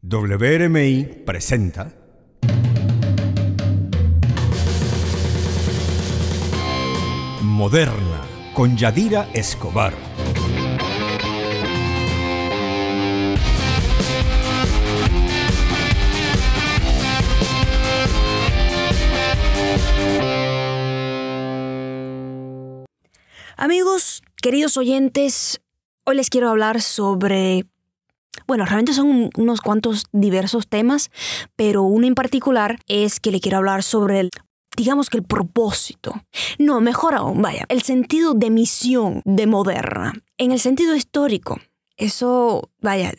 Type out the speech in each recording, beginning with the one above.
WRMI presenta Moderna con Yadira Escobar. Amigos, queridos oyentes, hoy les quiero hablar sobre bueno, realmente son unos cuantos diversos temas, pero uno en particular es que le quiero hablar sobre el, digamos que el propósito. No, mejor aún, vaya, el sentido de misión de Moderna. En el sentido histórico, eso, vaya,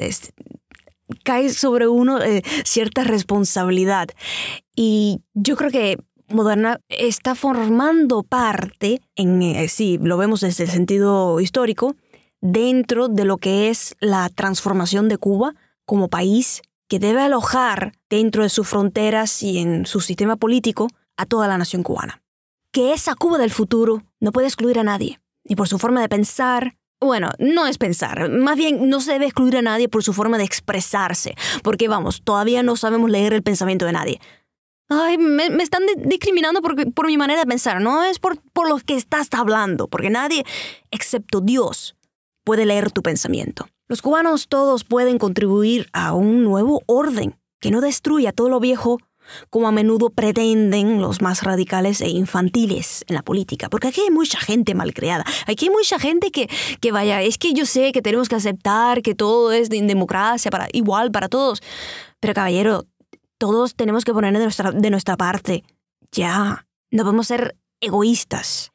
cae sobre uno eh, cierta responsabilidad. Y yo creo que Moderna está formando parte, en, eh, sí, lo vemos desde el sentido histórico, dentro de lo que es la transformación de Cuba como país que debe alojar dentro de sus fronteras y en su sistema político a toda la nación cubana. Que esa Cuba del futuro no puede excluir a nadie, y por su forma de pensar, bueno, no es pensar, más bien no se debe excluir a nadie por su forma de expresarse, porque vamos, todavía no sabemos leer el pensamiento de nadie. Ay, me, me están discriminando por, por, mi manera de pensar, no es por, por lo que estás hablando, porque nadie, excepto Dios, puede leer tu pensamiento. Los cubanos todos pueden contribuir a un nuevo orden que no destruya todo lo viejo como a menudo pretenden los más radicales e infantiles en la política. Porque aquí hay mucha gente mal creada. Aquí hay mucha gente que, que vaya, es que yo sé que tenemos que aceptar que todo es de democracia, para, igual para todos. Pero caballero, todos tenemos que poner de nuestra, de nuestra parte. Ya, no podemos ser egoístas.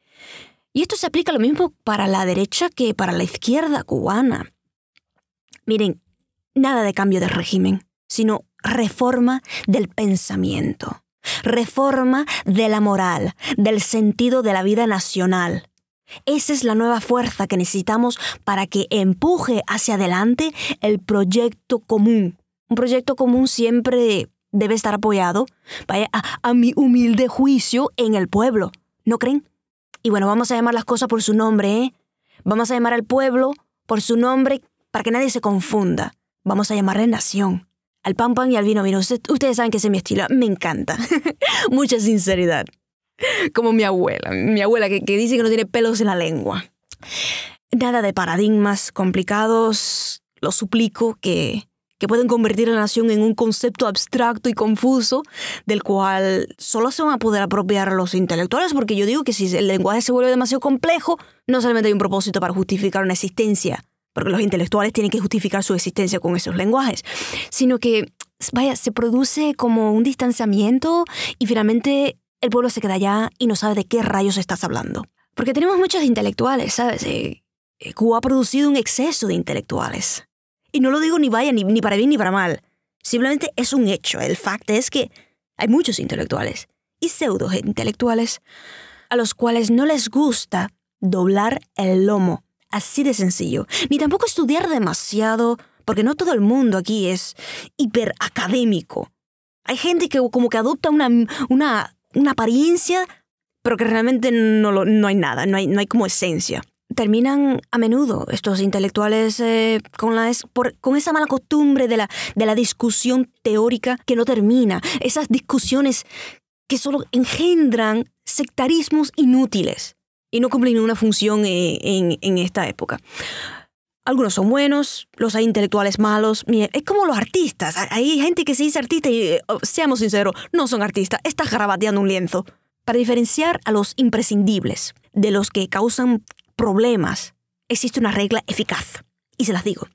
Y esto se aplica lo mismo para la derecha que para la izquierda cubana. Miren, nada de cambio de régimen, sino reforma del pensamiento, reforma de la moral, del sentido de la vida nacional. Esa es la nueva fuerza que necesitamos para que empuje hacia adelante el proyecto común. Un proyecto común siempre debe estar apoyado, vaya, a, mi humilde juicio, en el pueblo. ¿No creen? Y bueno, vamos a llamar las cosas por su nombre, ¿eh? Vamos a llamar al pueblo por su nombre para que nadie se confunda. Vamos a llamarle nación. Al pan pan y al vino vino. Ustedes saben que ese es mi estilo. Me encanta. Mucha sinceridad. Como mi abuela. Mi abuela que, que dice que no tiene pelos en la lengua. Nada de paradigmas complicados. Lo suplico que que pueden convertir a la nación en un concepto abstracto y confuso del cual solo se van a poder apropiar los intelectuales, porque yo digo que si el lenguaje se vuelve demasiado complejo, no solamente hay un propósito para justificar una existencia, porque los intelectuales tienen que justificar su existencia con esos lenguajes, sino que, vaya, se produce como un distanciamiento y finalmente el pueblo se queda allá y no sabe de qué rayos estás hablando. Porque tenemos muchos intelectuales, ¿sabes? Eh, eh, Cuba ha producido un exceso de intelectuales. Y no lo digo ni vaya, ni, para bien ni para mal. Simplemente es un hecho. El fact es que hay muchos intelectuales y pseudo intelectuales a los cuales no les gusta doblar el lomo, así de sencillo, ni tampoco estudiar demasiado, porque no todo el mundo aquí es hiperacadémico. Hay gente que como que adopta una, apariencia, pero que realmente no, hay nada, no hay como esencia terminan a menudo estos intelectuales eh, con, la con esa mala costumbre de la, de la discusión teórica que no termina, esas discusiones que solo engendran sectarismos inútiles y no cumplen ninguna función eh, en, esta época. Algunos son buenos, los hay intelectuales malos. Es como los artistas. Hay gente que se dice artista y, eh, oh, seamos sinceros, no son artistas. Estás grabateando un lienzo. Para diferenciar a los imprescindibles de los que causan problemas, existe una regla eficaz. Y se las digo.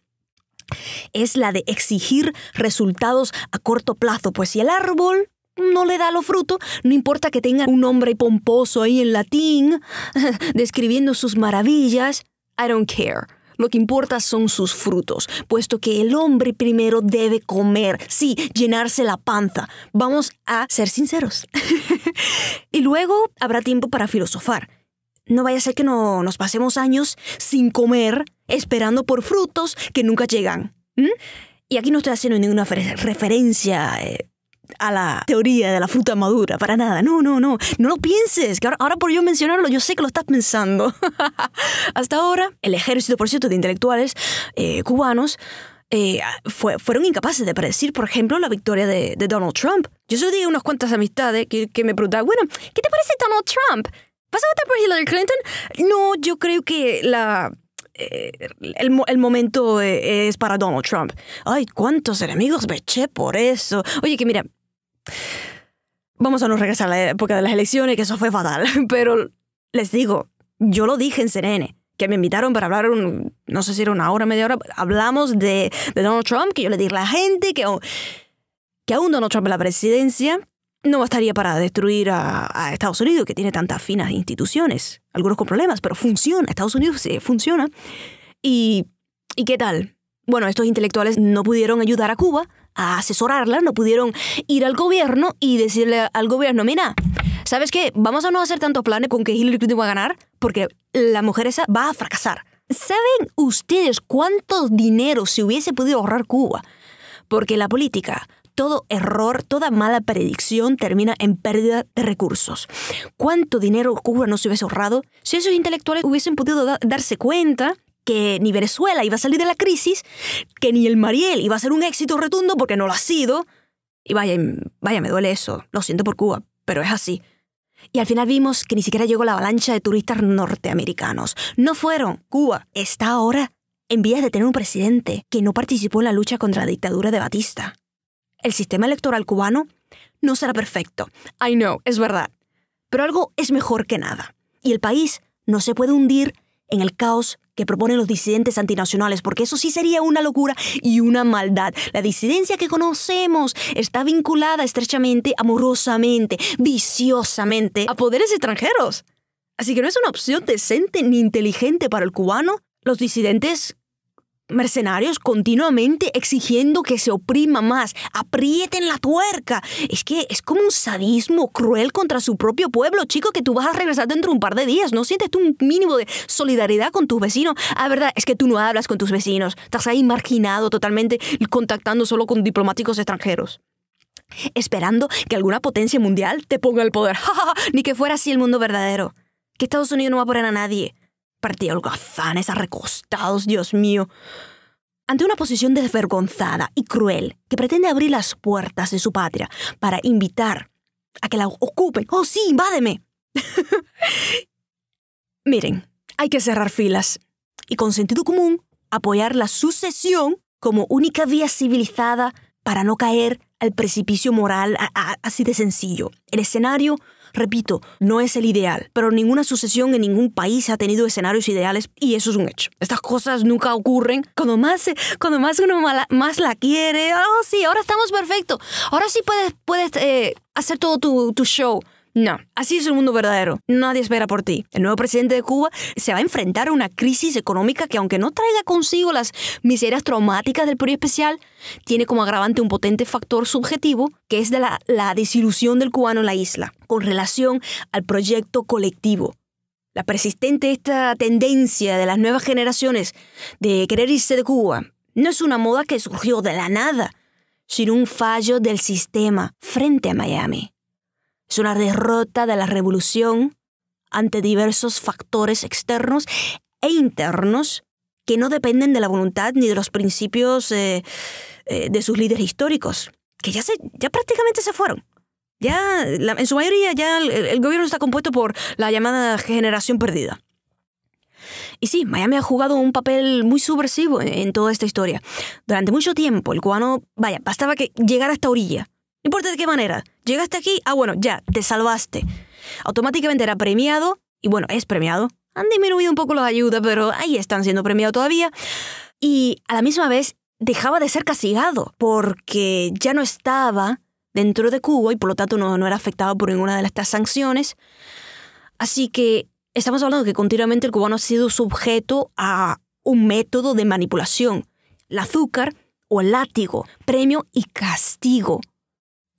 Es la de exigir resultados a corto plazo, pues si el árbol no le da los frutos, no importa que tenga un hombre pomposo ahí en latín, describiendo sus maravillas, I don't care. Lo que importa son sus frutos, puesto que el hombre primero debe comer, sí, llenarse la panza. Vamos a ser sinceros. y luego habrá tiempo para filosofar no vaya a ser que no, nos pasemos años sin comer, esperando por frutos que nunca llegan. Y aquí no estoy haciendo ninguna referencia eh, a la teoría de la fruta madura, para nada. No, no, no. No lo pienses, que ahora, por yo mencionarlo, yo sé que lo estás pensando. Hasta ahora, el ejército, por cierto, de intelectuales eh, cubanos eh, fueron incapaces de predecir, por ejemplo, la victoria de, Donald Trump. Yo solo dije unas cuantas amistades que, que me preguntaban, bueno, ¿qué te parece Donald Trump? ¿Vas por Hillary Clinton? No, yo creo que la eh, el, momento eh, es para Donald Trump. Ay, cuántos enemigos me eché por eso. Oye, que mira, vamos a no regresar a la época de las elecciones, que eso fue fatal, pero les digo, yo lo dije en CNN, que me invitaron para hablar, un, no sé si era una hora, media hora, hablamos de, Donald Trump, que yo le dije a la gente que, que aún Donald Trump la presidencia, no bastaría para destruir a, Estados Unidos, que tiene tantas finas instituciones, algunos con problemas, pero funciona, Estados Unidos eh, funciona. ¿Y, ¿Y qué tal? Bueno, estos intelectuales no pudieron ayudar a Cuba a asesorarla, no pudieron ir al gobierno y decirle al gobierno, mira, ¿sabes qué? Vamos a no hacer tantos planes con que Hillary Clinton va a ganar, porque la mujer esa va a fracasar. ¿Saben ustedes cuánto dinero se hubiese podido ahorrar Cuba? Porque la política todo error, toda mala predicción termina en pérdida de recursos. ¿Cuánto dinero Cuba no se hubiese ahorrado si esos intelectuales hubiesen podido darse cuenta que ni Venezuela iba a salir de la crisis, que ni el Mariel iba a ser un éxito rotundo porque no lo ha sido? Y vaya, vaya, me duele eso. Lo siento por Cuba, pero es así. Y al final vimos que ni siquiera llegó la avalancha de turistas norteamericanos. No fueron. Cuba está ahora en vías de tener un presidente que no participó en la lucha contra la dictadura de Batista el sistema electoral cubano no será perfecto. I know, es verdad. Pero algo es mejor que nada. Y el país no se puede hundir en el caos que proponen los disidentes antinacionales, porque eso sí sería una locura y una maldad. La disidencia que conocemos está vinculada estrechamente, amorosamente, viciosamente a poderes extranjeros. Así que no es una opción decente ni inteligente para el cubano los disidentes mercenarios continuamente exigiendo que se oprima más, aprieten la tuerca. Es que es como un sadismo cruel contra su propio pueblo, chico, que tú vas a regresar dentro de un par de días. ¿No sientes tú un mínimo de solidaridad con tus vecinos? la ah, verdad, es que tú no hablas con tus vecinos. Estás ahí marginado totalmente, contactando solo con diplomáticos extranjeros esperando que alguna potencia mundial te ponga el poder. Ni que fuera así el mundo verdadero. Que Estados Unidos no va a poner a nadie partido holgazanes, arrecostados, Dios mío. Ante una posición desvergonzada y cruel que pretende abrir las puertas de su patria para invitar a que la ocupen. ¡Oh, sí, invádeme! Miren, hay que cerrar filas y con sentido común apoyar la sucesión como única vía civilizada para no caer al precipicio moral, así de sencillo. El escenario, repito, no es el ideal, pero ninguna sucesión en ningún país ha tenido escenarios ideales y eso es un hecho. Estas cosas nunca ocurren. Cuando más, cuando más uno más la quiere, oh sí, ahora estamos perfectos, ahora sí puedes, puedes eh, hacer todo tu, tu show. No, así es el mundo verdadero. Nadie espera por ti. El nuevo presidente de Cuba se va a enfrentar a una crisis económica que aunque no traiga consigo las miserias traumáticas del periodo especial, tiene como agravante un potente factor subjetivo que es la, la desilusión del cubano en la isla con relación al proyecto colectivo. La persistente esta tendencia de las nuevas generaciones de querer irse de Cuba no es una moda que surgió de la nada, sino un fallo del sistema frente a Miami es una derrota de la revolución ante diversos factores externos e internos que no dependen de la voluntad ni de los principios eh, eh, de sus líderes históricos, que ya, se, ya prácticamente se fueron. Ya, en su mayoría, ya el, gobierno está compuesto por la llamada generación perdida. Y sí, Miami ha jugado un papel muy subversivo en, en toda esta historia. Durante mucho tiempo, el cubano, vaya, bastaba que llegara a esta orilla no importa de qué manera. Llegaste aquí, ah, bueno, ya, te salvaste. Automáticamente era premiado, y bueno, es premiado. Han disminuido un poco las ayudas, pero ahí están siendo premiados todavía. Y a la misma vez dejaba de ser castigado, porque ya no estaba dentro de Cuba y por lo tanto no, era afectado por ninguna de estas sanciones. Así que estamos hablando de que continuamente el cubano ha sido sujeto a un método de manipulación, el azúcar o el látigo, premio y castigo.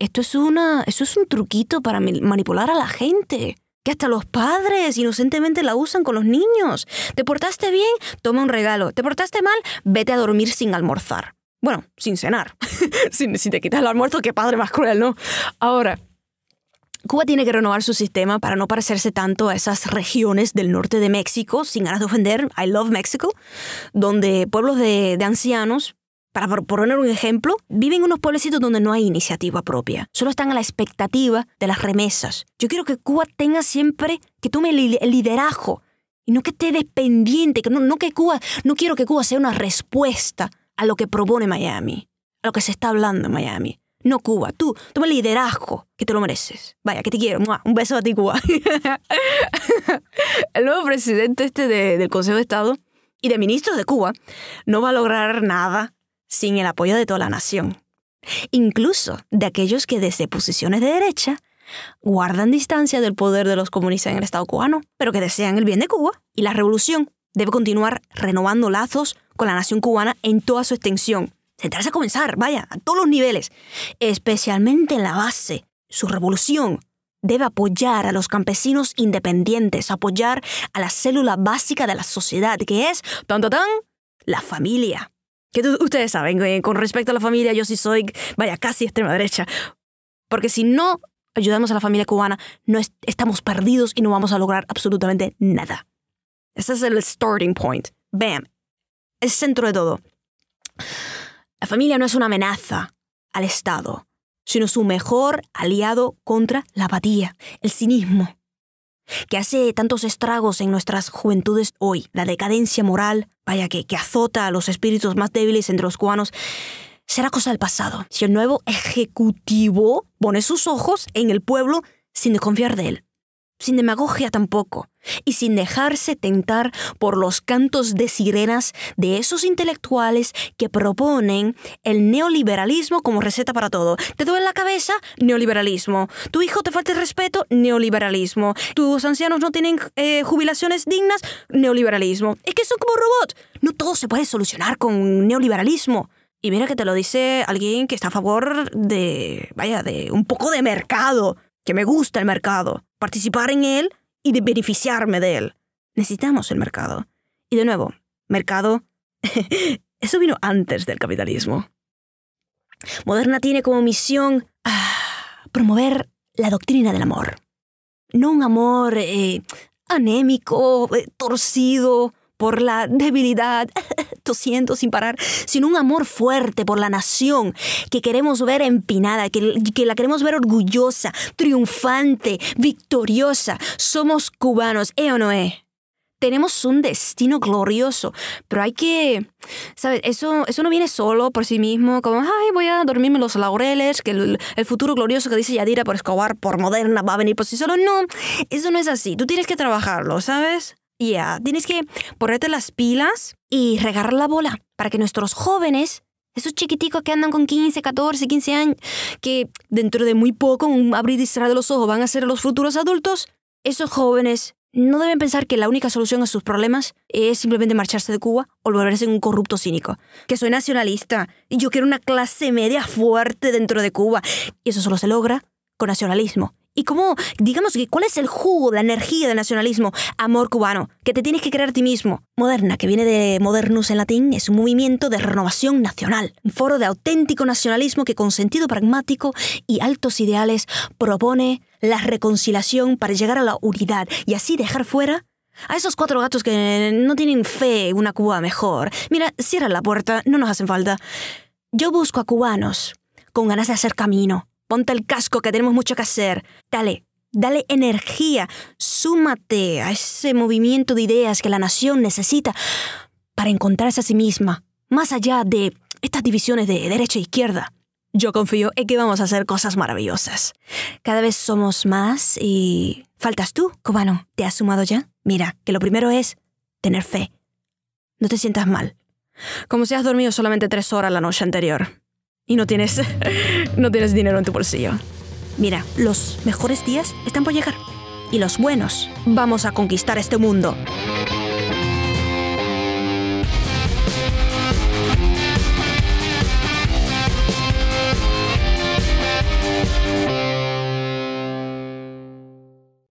Esto es, una, es un truquito para manipular a la gente. Que hasta los padres inocentemente la usan con los niños. Te portaste bien, toma un regalo. Te portaste mal, vete a dormir sin almorzar. Bueno, sin cenar. si, te quitas el almuerzo, qué padre más cruel, ¿no? Ahora, Cuba tiene que renovar su sistema para no parecerse tanto a esas regiones del norte de México, sin ganas de ofender, I love Mexico, donde pueblos de, de ancianos para poner un ejemplo, viven en unos pueblecitos donde no hay iniciativa propia. Solo están a la expectativa de las remesas. Yo quiero que Cuba tenga siempre, que tome el liderazgo y no que esté dependiente, que no, que Cuba, no quiero que Cuba sea una respuesta a lo que propone Miami, a lo que se está hablando en Miami. No Cuba, tú, toma el liderazgo, que te lo mereces. Vaya, que te quiero. Un beso a ti, Cuba. el nuevo presidente este del Consejo de Estado y de ministros de Cuba no va a lograr nada sin el apoyo de toda la nación, incluso de aquellos que desde posiciones de derecha guardan distancia del poder de los comunistas en el Estado cubano, pero que desean el bien de Cuba y la revolución debe continuar renovando lazos con la nación cubana en toda su extensión. trata a comenzar, vaya, a todos los niveles, especialmente en la base. Su revolución debe apoyar a los campesinos independientes, apoyar a la célula básica de la sociedad, que es, tan, tan, tan la familia que ustedes saben, eh, con respecto a la familia, yo sí soy, vaya, casi extrema derecha. Porque si no ayudamos a la familia cubana, no estamos perdidos y no vamos a lograr absolutamente nada. Ese es el starting point. Bam. El centro de todo. La familia no es una amenaza al Estado, sino su mejor aliado contra la apatía, el cinismo, que hace tantos estragos en nuestras juventudes hoy, la decadencia moral, vaya que, que azota a los espíritus más débiles entre los cubanos, será cosa del pasado. Si el nuevo ejecutivo pone sus ojos en el pueblo sin desconfiar de él sin demagogia tampoco, y sin dejarse tentar por los cantos de sirenas de esos intelectuales que proponen el neoliberalismo como receta para todo. ¿Te duele la cabeza? Neoliberalismo. ¿Tu hijo te falta el respeto? Neoliberalismo. ¿Tus ancianos no tienen eh, jubilaciones dignas? Neoliberalismo. Es que son como robots. No todo se puede solucionar con neoliberalismo. Y mira que te lo dice alguien que está a favor de, vaya, de un poco de mercado, que me gusta el mercado participar en él y de beneficiarme de él. Necesitamos el mercado. Y de nuevo, mercado, eso vino antes del capitalismo. Moderna tiene como misión ah, promover la doctrina del amor. No un amor eh, anémico, eh, torcido, por la debilidad, tosiendo sin parar, sino un amor fuerte por la nación que queremos ver empinada, que, la queremos ver orgullosa, triunfante, victoriosa. Somos cubanos, ¿eh o no eh? tenemos un destino glorioso, pero hay que, ¿sabes? Eso, eso no viene solo por sí mismo, como, ay, voy a dormirme los laureles, que el, futuro glorioso que dice Yadira por Escobar, por Moderna, va a venir por sí solo. No, eso no es así, tú tienes que trabajarlo, ¿sabes? Ya tienes que ponerte las pilas y regar la bola para que nuestros jóvenes esos chiquiticos que andan con 15, 14, 15 años, que dentro de muy poco, un abrir y cerrar de los ojos, van a ser los futuros adultos, esos jóvenes no deben pensar que la única solución a sus problemas es simplemente marcharse de Cuba o volverse un corrupto cínico. Que soy nacionalista y yo quiero una clase media fuerte dentro de Cuba. Y eso solo se logra con nacionalismo. ¿Y cómo, digamos, que cuál es el jugo, la energía del nacionalismo? Amor cubano, que te tienes que crear a ti mismo. Moderna, que viene de modernus en latín, es un movimiento de renovación nacional, un foro de auténtico nacionalismo que con sentido pragmático y altos ideales propone la reconciliación para llegar a la unidad y así dejar fuera a esos cuatro gatos que no tienen fe en una Cuba mejor. Mira, cierra la puerta, no nos hacen falta. Yo busco a cubanos con ganas de hacer camino, ponte el casco que tenemos mucho que hacer. Dale, dale energía, súmate a ese movimiento de ideas que la nación necesita para encontrarse a sí misma, más allá de estas divisiones de derecha e izquierda. Yo confío en que vamos a hacer cosas maravillosas. Cada vez somos más y... ¿Faltas tú, cubano? ¿Te has sumado ya? Mira, que lo primero es tener fe. No te sientas mal. Como si has dormido solamente tres horas la noche anterior y no tienes, no tienes dinero en tu bolsillo. Mira, los mejores días están por llegar. Y los buenos, vamos a conquistar este mundo.